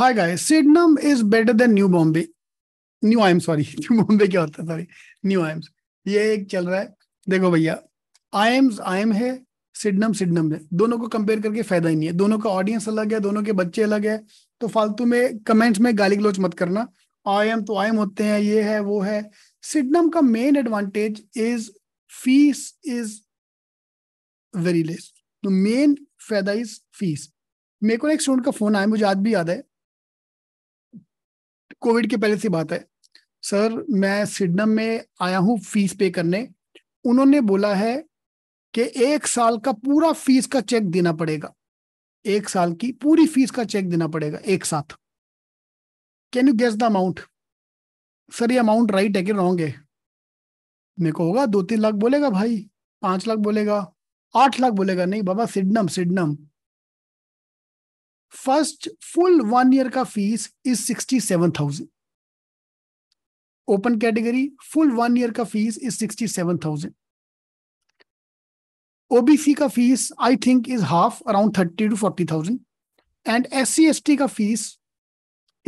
hi guys Sydenham is better than new Bombay new I am sorry new Bombay क्या होता है sorry new आई AIIMS ये एक चल रहा है देखो भैया आई एम्स आई एम है सिडनम सिडनम है दोनों को कंपेयर करके फायदा ही नहीं है दोनों का ऑडियंस अलग है दोनों के बच्चे अलग है तो फालतू में कमेंट्स में गाली गलोच मत करना आई एम तो आई एम होते हैं ये है वो है सिडनम का main advantage is fees is very less तो मेन फायदा इज फीस मेरे को एक स्टूडेंट का फोन आया मुझे आज भी याद है कोविड के पहले से बात है सर मैं सिडनम में आया हूँ फीस पे करने उन्होंने बोला है कि एक साल का पूरा फीस का चेक देना पड़ेगा एक साल की पूरी फीस का चेक देना पड़ेगा एक साथ can you guess the amount sir ये अमाउंट राइट है कि रॉन्ग है मेरे को होगा दो तीन लाख बोलेगा भाई पांच लाख बोलेगा आठ लाख बोलेगा नहीं बाबा Sydenham Sydenham first full one year का fees is sixty seven thousand open category full one year का fees is sixty seven thousand OBC का fees I think is half around thirty two forty thousand and S C S T का fees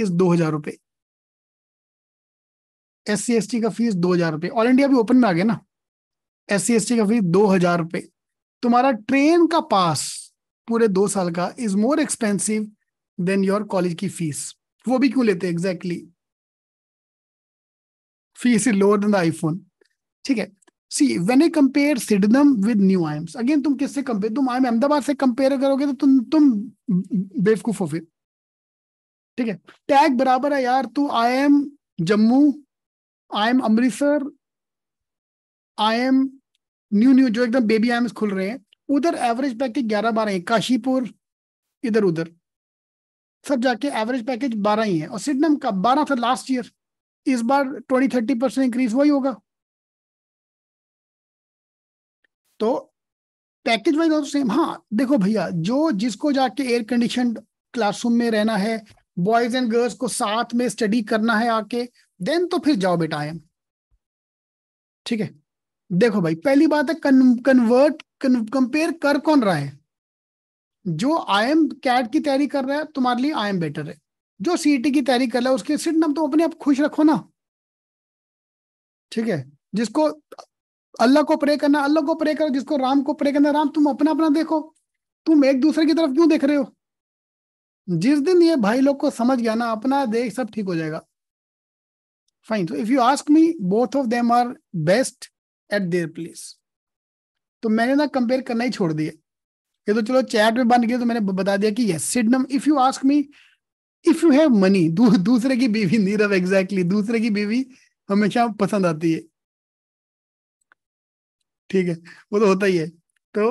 is दो हजार रुपए S C S T का fees दो हजार रुपए ऑल इंडिया भी ओपन में आ गया ना एस सी एस टी का फीस दो हजार रुपए तुम्हारा ट्रेन का पास पूरे दो साल का is more expensive than your college की फीस वो भी क्यों लेते exactly fees is lower than the iPhone ठीक है see when I compare Sydenham with new aims again तुम किससे कंपेयर तुम आई अहमदाबाद से कंपेयर करोगे तो तुम तुम बेवकूफ हो फिर ठीक है टैग बराबर है यार तू I am Jammu I am Amritsar I am new new जो एकदम बेबी आईम्स खुल रहे हैं उधर एवरेज पैकेज ग्यारह बारह है काशीपुर इधर उधर सब जाके एवरेज पैकेज बारह ही है और सिडनम का बारह था लास्ट ईयर इस बार ट्वेंटी थर्टी परसेंट इंक्रीज हुआ ही होगा तो पैकेज वाइज और सेम हाँ देखो भैया जो जिसको जाके एयर कंडीशन क्लासरूम में रहना है बॉयज एंड गर्ल्स को साथ में स्टडी करना है आके देन तो फिर जाओ बेटा ठीक है देखो भाई पहली बात है कन्वर्ट कंपेयर कर कौन रहा है जो आई एम कैट की तैयारी कर रहा है तुम्हारे लिए आई एम बेटर है जो सीईटी e की तैयारी कर रहा है उसके सिट नंबर तो अपने आप खुश रखो ना ठीक है जिसको अल्लाह को प्रे करना अल्लाह को प्रे करो जिसको राम को प्रे करना राम तुम अपना अपना देखो तुम एक दूसरे की तरफ क्यों देख रहे हो जिस दिन ये भाई लोग को समझ गया ना अपना देख सब ठीक हो जाएगा फाइन तो if you ask me both of them are best at their place तो मैंने ना कंपेयर करना ही छोड़ दिया ये तो चलो चैट में बन गया तो मैंने बता दिया कि yes Sydenham if you ask me if you have money दूसरे की बीवी नीरव एग्जैक्टली दूसरे की बीवी हमेशा पसंद आती है ठीक है वो तो होता ही है तो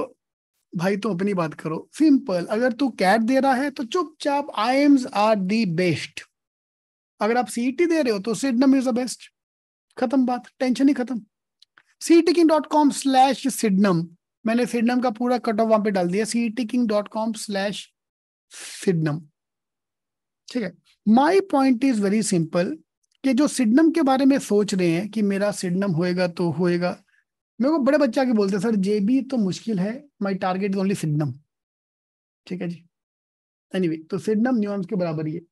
भाई तो अपनी बात करो सिंपल अगर तू कैट दे रहा है तो चुपचाप IIMs are the best अगर आप सीटी e दे रहे हो तो सिडनम इज द बेस्ट खत्म बात टेंशन ही खत्म see dot com slash Sydenham मैंने सिडनम का पूरा कट ऑफ वहां पे डाल दिया see ticking dot com slash Sydenham ठीक है my point is very simple कि जो सिडनम के बारे में सोच रहे हैं कि मेरा सिडनम होएगा तो होएगा मेरे को बड़े बच्चे के बोलते सर जे बी तो मुश्किल है my target is only Sydenham ठीक है जी एनीवे anyway, तो सिडनम न्यूम्स के बराबर ही है